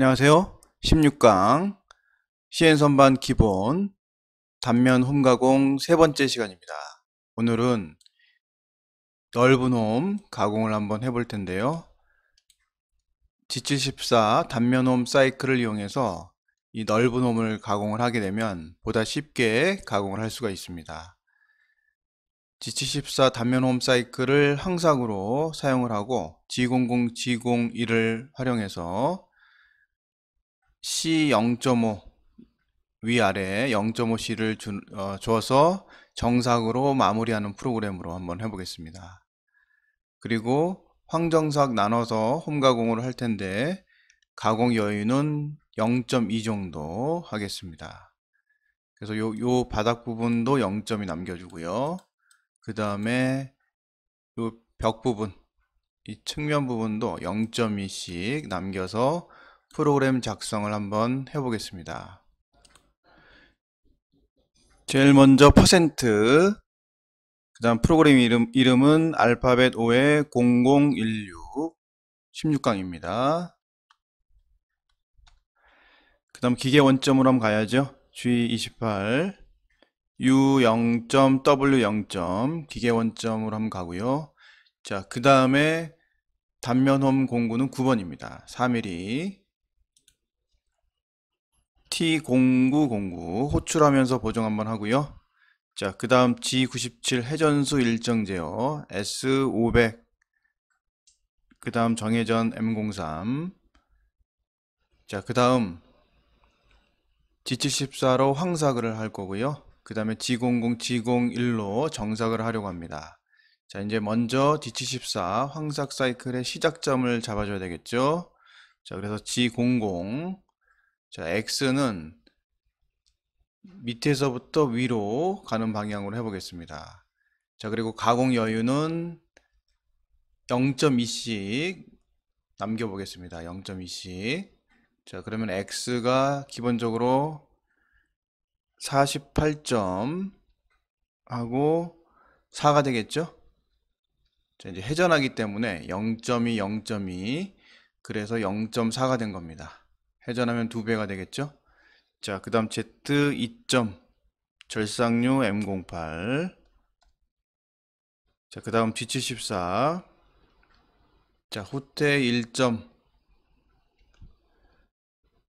안녕하세요. 16강 CN선반 기본 단면 홈 가공 세 번째 시간입니다. 오늘은 넓은 홈 가공을 한번 해볼 텐데요. G74 단면 홈 사이클을 이용해서 이 넓은 홈을 가공을 하게 되면 보다 쉽게 가공을 할 수가 있습니다. G74 단면 홈 사이클을 항상으로 사용을 하고 G00, G01을 활용해서 C0.5 위아래 0.5C를 주, 어, 줘서 정삭으로 마무리하는 프로그램으로 한번 해보겠습니다. 그리고 황정삭 나눠서 홈가공으로 할 텐데 가공 여유는 0.2 정도 하겠습니다. 그래서 요, 요 바닥 부분도 0점이 남겨주고요. 그 다음에 요 벽 부분, 이 측면 부분도 0.2씩 남겨서 프로그램 작성을 한번 해보겠습니다. 제일 먼저 퍼센트 그 다음 프로그램 이름, 이름은 알파벳 5의 0016 16강입니다. 그 다음 기계 원점으로 한번 가야죠. G28 U0. W0. 기계 원점으로 한번 가고요. 자, 그 다음에 단면홈 공구는 9번입니다. 3mm T0909 호출하면서 보정 한번 하고요. 자, 그 다음 G97 해전수 일정 제어 S500 그 다음 정해전 M03 자, 그 다음 G74로 황사글을 할 거고요. 그 다음에 G00, G01로 정삭을 하려고 합니다. 자, 이제 먼저 D74 황삭 사이클의 시작점을 잡아줘야 되겠죠. 자, 그래서 G00 자, x는 밑에서부터 위로 가는 방향으로 해보겠습니다. 자, 그리고 가공 여유는 0.2씩 남겨보겠습니다. 0.2씩. 자, 그러면 x가 기본적으로 48점 하고 4가 되겠죠? 자, 이제 회전하기 때문에 0.2, 0.2 그래서 0.4가 된 겁니다. 회전하면 2배가 되겠죠? 자, 그 다음 Z2점 절상류 M08 자, 그 다음 G74 자, 후퇴 1점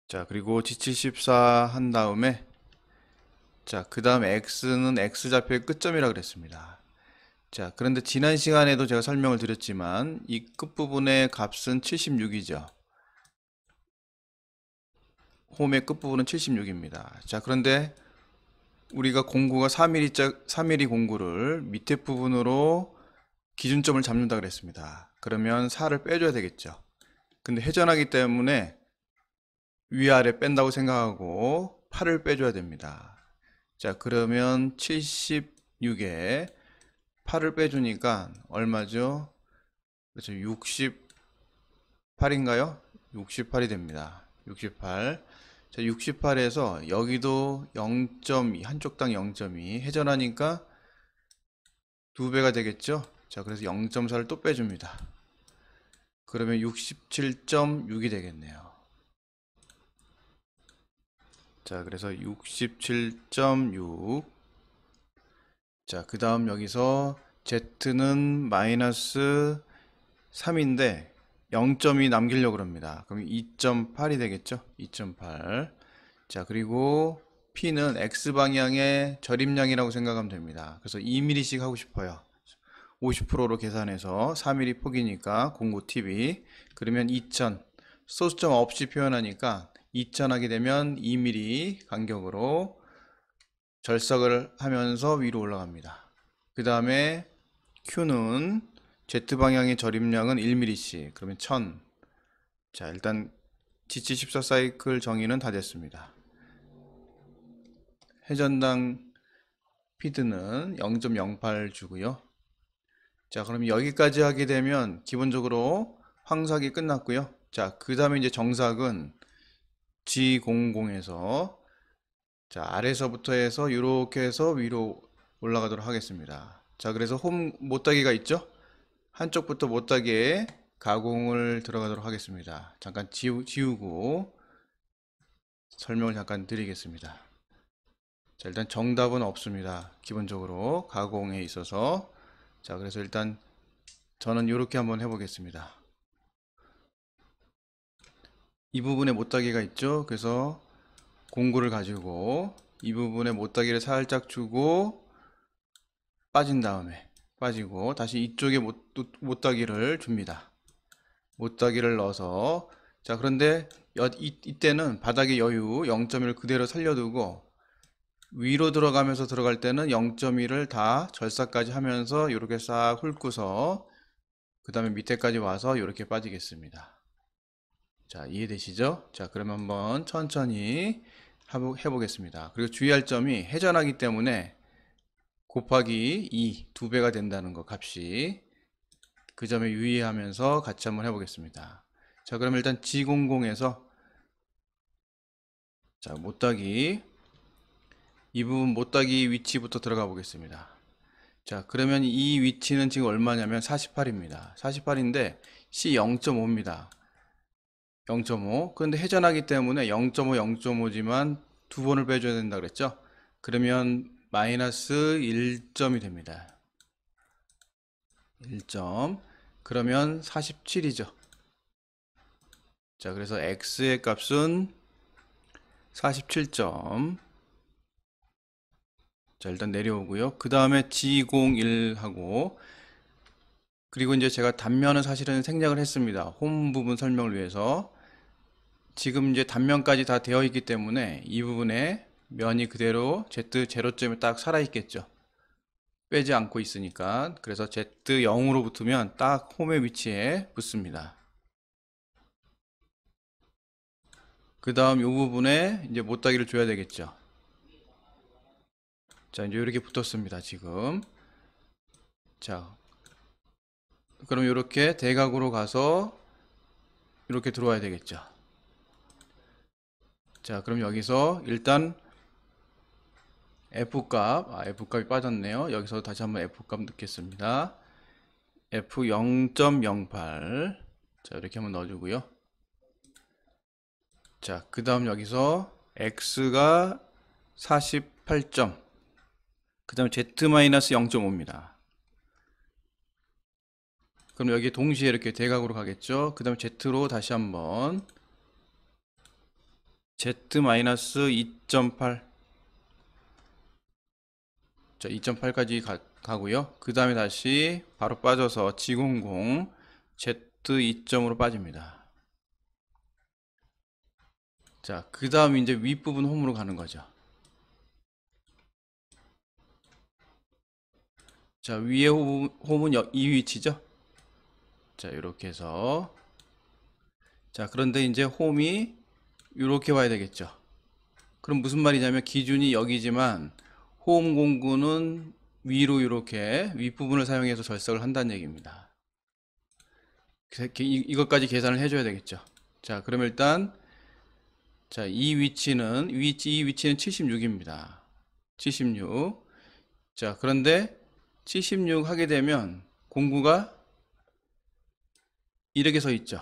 자, 그리고 G74 한 다음에 자, 그 다음 X는 X좌표의 끝점이라 그랬습니다. 자, 그런데 지난 시간에도 제가 설명을 드렸지만 이 끝부분의 값은 76이죠. 홈의 끝부분은 76입니다. 자, 그런데 우리가 공구가 4 m m 4mm 공구를 밑에 부분으로 기준점을 잡는다 그랬습니다. 그러면 4를 빼줘야 되겠죠. 근데 회전하기 때문에 위아래 뺀다고 생각하고 8을 빼줘야 됩니다. 자, 그러면 76에 8을 빼주니까 얼마죠? 그렇죠. 68인가요? 68이 됩니다. 68. 자, 68에서 여기도 0.2 한쪽당 0.2 회전하니까 두 배가 되겠죠 자 그래서 0.4를 또 빼줍니다 그러면 67.6이 되겠네요 자 그래서 67.6자 그 다음 여기서 Z는 마이너스 3인데 0.2 남기려고 그럽니다. 그럼 2.8이 되겠죠? 2.8. 자, 그리고 P는 X방향의 절임량이라고 생각하면 됩니다. 그래서 2mm씩 하고 싶어요. 50%로 계산해서 3 m m 폭이니까 공구 TV. 그러면 2000. 소수점 없이 표현하니까 2000 하게 되면 2mm 간격으로 절삭을 하면서 위로 올라갑니다. 그 다음에 Q는 Z 방향의 절임량은 1mm씩 그러면 1000. 자, 일단 GT14 사이클 정의는 다 됐습니다. 회전당 피드는 0.08 주고요. 자, 그럼 여기까지 하게 되면 기본적으로 황삭이 끝났고요. 자, 그 다음에 이제 정삭은 G00에서 자, 아래서부터 해서 이렇게 해서 위로 올라가도록 하겠습니다. 자, 그래서 홈 못다기가 있죠? 한쪽부터 못하게 가공을 들어가도록 하겠습니다. 잠깐 지우, 지우고 설명을 잠깐 드리겠습니다. 자 일단 정답은 없습니다. 기본적으로 가공에 있어서 자 그래서 일단 저는 이렇게 한번 해보겠습니다. 이 부분에 못다기가 있죠. 그래서 공구를 가지고 이 부분에 못다기를 살짝 주고 빠진 다음에 빠지고 다시 이쪽에 못, 다기를 줍니다 못다기를 넣어서 자 그런데 이, 때는 바닥의 여유 0.1을 그대로 살려두고 위로 들어가면서 들어갈 때는 0.1을 다절삭까지 하면서 이렇게 싹 훑고서 그 다음에 밑에까지 와서 이렇게 빠지겠습니다 자 이해되시죠? 자그럼 한번 천천히 해보겠습니다 그리고 주의할 점이 회전하기 때문에 곱하기 2, 두 배가 된다는 것 값이 그 점에 유의하면서 같이 한번 해보겠습니다. 자, 그럼 일단 G00에서 자, 못다기이 부분 못다기 위치부터 들어가 보겠습니다. 자, 그러면 이 위치는 지금 얼마냐면 48입니다. 48인데 C 0.5입니다. 0.5. 그런데 회전하기 때문에 0.5, 0.5지만 두 번을 빼줘야 된다 그랬죠? 그러면 마이너스 1점이 됩니다. 1점. 그러면 47이죠. 자, 그래서 x의 값은 47점. 자, 일단 내려오고요. 그 다음에 G01하고 그리고 이제 제가 단면은 사실은 생략을 했습니다. 홈 부분 설명을 위해서 지금 이제 단면까지 다 되어 있기 때문에 이 부분에 면이 그대로 Z 제로점에 딱 살아있겠죠. 빼지 않고 있으니까 그래서 Z0으로 붙으면 딱 홈의 위치에 붙습니다. 그 다음 이 부분에 이제 못따기를 줘야 되겠죠. 자 이제 이렇게 붙었습니다 지금 자 그럼 이렇게 대각으로 가서 이렇게 들어와야 되겠죠 자 그럼 여기서 일단 F값, 아, F값이 빠졌네요. 여기서 다시 한번 F값 넣겠습니다. F0.08 자 이렇게 한번 넣어주고요. 자그 다음 여기서 X가 48점 그 다음에 Z-0.5입니다. 그럼 여기 동시에 이렇게 대각으로 가겠죠. 그 다음에 Z로 다시 한번 Z-2.8 자, 2.8까지 가, 고요그 다음에 다시 바로 빠져서 G00 Z2.으로 빠집니다. 자, 그 다음 이제 윗부분 홈으로 가는 거죠. 자, 위에 홈, 홈은 이 위치죠. 자, 이렇게 해서 자, 그런데 이제 홈이 이렇게 와야 되겠죠. 그럼 무슨 말이냐면 기준이 여기지만 호음 공구는 위로 이렇게 윗부분을 사용해서 절석을 한다는 얘기입니다. 그, 그, 이것까지 계산을 해줘야 되겠죠. 자, 그럼 일단 자, 이 위치는 위치 이 위치는 76입니다. 76. 자, 그런데 76 하게 되면 공구가 이렇게 서 있죠.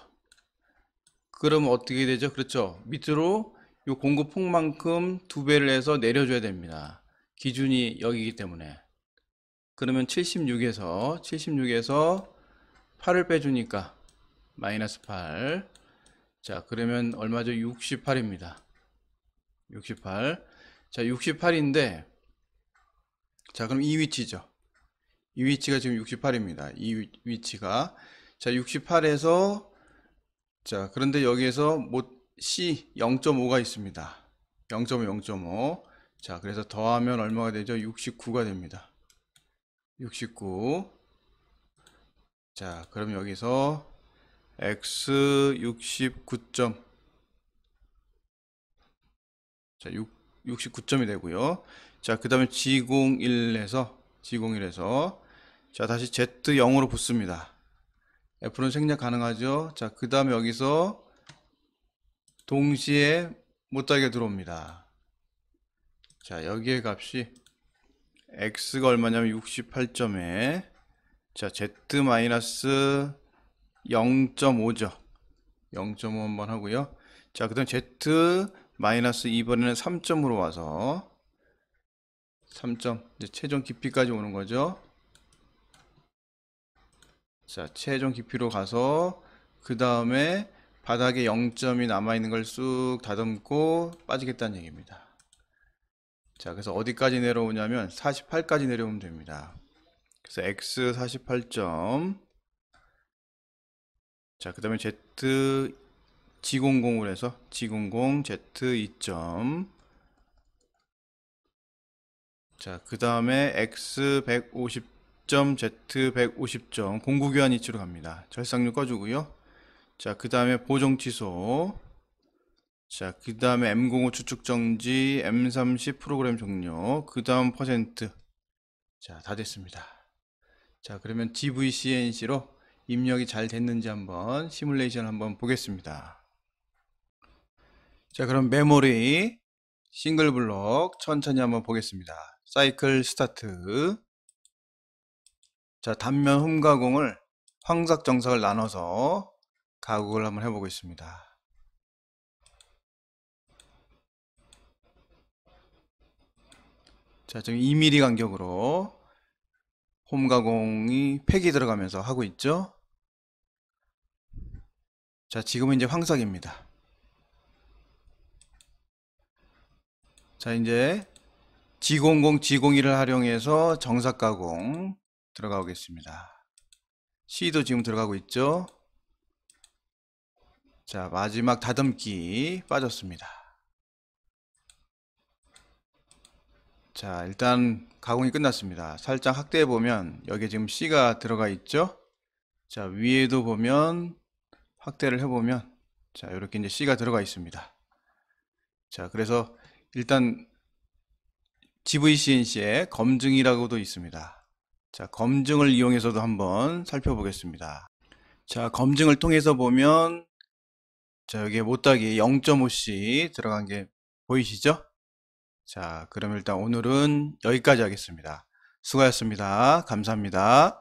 그럼 어떻게 되죠? 그렇죠. 밑으로 이 공구폭만큼 두 배를 해서 내려줘야 됩니다. 기준이 여기기 때문에 그러면 76에서 76에서 8을 빼주니까 마이너스 8. 자, 그러면 얼마죠? 68입니다. 68. 자, 68인데, 자, 그럼 이 위치죠. 이 위치가 지금 68입니다. 이 위치가. 자, 68에서, 자, 그런데 여기에서 못, C 0.5가 있습니다. 0.5, 0.5. 자, 그래서 더하면 얼마가 되죠? 69가 됩니다. 69. 자, 그럼 여기서 x 6 9 자, 6, 69점이 되고요. 자, 그 다음에 G01에서, G01에서, 자, 다시 Z0으로 붙습니다. F는 생략 가능하죠? 자, 그 다음에 여기서 동시에 못하게 들어옵니다. 자 여기의 값이 x가 얼마냐면 68점에 자 z 마이너스 0.5죠 0.5 한번 하고요 자그 다음 z 마이너스 2번에는 3점으로 와서 3점 이제 최종 깊이까지 오는 거죠 자 최종 깊이로 가서 그 다음에 바닥에 0점이 남아있는 걸 쑥 다듬고 빠지겠다는 얘기입니다 자, 그래서 어디까지 내려오냐면 48까지 내려오면 됩니다. 그래서 x 48점 자, 그 다음에 z g00으로 해서 g00 z 2점 자, 그 다음에 x 150점 z 150점 공구교환 위치로 갑니다. 절삭률 꺼주고요. 자, 그 다음에 보정 취소 자, 그 다음에 M05 추측 정지, M30 프로그램 종료, 그 다음 퍼센트. 자, 다 됐습니다. 자, 그러면 DVCNC로 입력이 잘 됐는지 한번 시뮬레이션 한번 보겠습니다. 자, 그럼 메모리 싱글 블록 천천히 한번 보겠습니다. 사이클 스타트. 자, 단면 흠 가공을 황삭 정석을 나눠서 가공을 한번 해보고 있습니다. 자, 지금 2mm 간격으로 홈 가공이 팩이 들어가면서 하고 있죠. 자, 지금은 이제 황석입니다. 자, 이제 G00, G01을 활용해서 정사 가공 들어가보겠습니다. C도 지금 들어가고 있죠. 자, 마지막 다듬기 빠졌습니다. 자, 일단 가공이 끝났습니다. 살짝 확대해 보면 여기 지금 C가 들어가 있죠? 자, 위에도 보면 확대를 해 보면 자, 이렇게 이제 C가 들어가 있습니다. 자, 그래서 일단 g v c n c 에 검증이라고도 있습니다. 자, 검증을 이용해서도 한번 살펴보겠습니다. 자, 검증을 통해서 보면 자, 여기에 못다기 0.5C 들어간 게 보이시죠? 자, 그럼 일단 오늘은 여기까지 하겠습니다. 수고하셨습니다. 감사합니다.